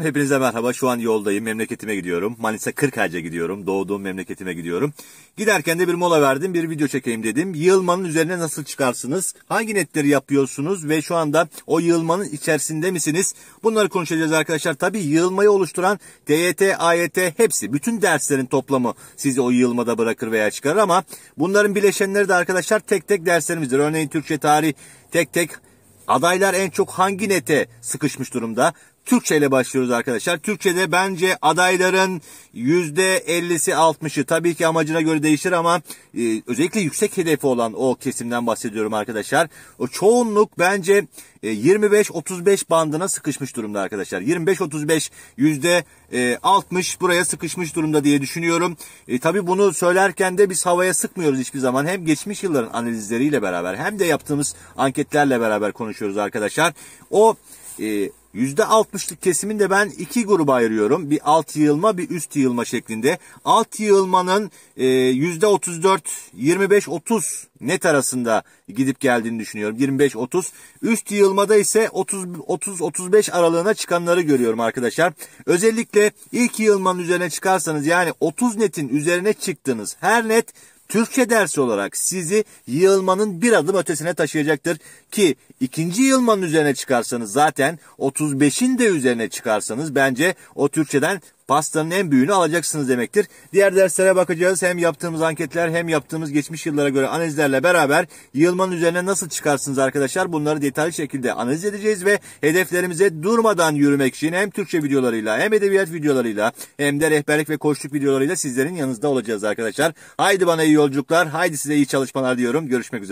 Hepinize merhaba. Şu an yoldayım. Memleketime gidiyorum. Manisa Kırkayca gidiyorum. Doğduğum memleketime gidiyorum. Giderken de bir mola verdim. Bir video çekeyim dedim. Yığılmanın üzerine nasıl çıkarsınız? Hangi netleri yapıyorsunuz? Ve şu anda o yığılmanın içerisinde misiniz? Bunları konuşacağız arkadaşlar. Tabi yığılmayı oluşturan DYT, AYT hepsi. Bütün derslerin toplamı sizi o yığılmada bırakır veya çıkarır ama bunların bileşenleri de arkadaşlar tek tek derslerimizdir. Örneğin Türkçe tarih tek tek Adaylar en çok hangi nete sıkışmış durumda? Türkçe ile başlıyoruz arkadaşlar. Türkçe'de bence adayların %50'si 60'ı tabii ki amacına göre değişir ama e, özellikle yüksek hedefi olan o kesimden bahsediyorum arkadaşlar. O çoğunluk bence e, 25-35 bandına sıkışmış durumda arkadaşlar. 25-35 yüzde 60 e, buraya sıkışmış durumda diye düşünüyorum. E, tabii bunu söylerken de biz havaya sıkmıyoruz hiçbir zaman. Hem geçmiş yılların analizleriyle beraber hem de yaptığımız anketlerle beraber konuşuyoruz arkadaşlar. O e, %60'lık kesimin de ben iki gruba ayırıyorum. Bir alt yığılma bir üst yığılma şeklinde. Alt yığılmanın %34, e, 25-30 net arasında gidip geldiğini düşünüyorum. 25-30. Üst yığılmada ise 30-35 aralığına çıkanları görüyorum arkadaşlar. Özellikle ilk yığılmanın üzerine çıkarsanız yani 30 netin üzerine çıktığınız her net Türkçe dersi olarak sizi yığılmanın bir adım ötesine taşıyacaktır. Ki ikinci yığılmanın üzerine çıkarsanız zaten 35'in de üzerine çıkarsanız bence o Türkçeden pastanın en büyüğünü alacaksınız demektir. Diğer derslere bakacağız. Hem yaptığımız anketler hem yaptığımız geçmiş yıllara göre analizlerle beraber yığılmanın üzerine nasıl çıkarsınız arkadaşlar? Bunları detaylı şekilde analiz edeceğiz ve hedeflerimize durmadan yürümek için hem Türkçe videolarıyla hem edebiyat videolarıyla hem de rehberlik ve koçluk videolarıyla sizlerin yanınızda olacağız arkadaşlar. Haydi bana iyi yolculuklar. Haydi size iyi çalışmalar diyorum. Görüşmek üzere.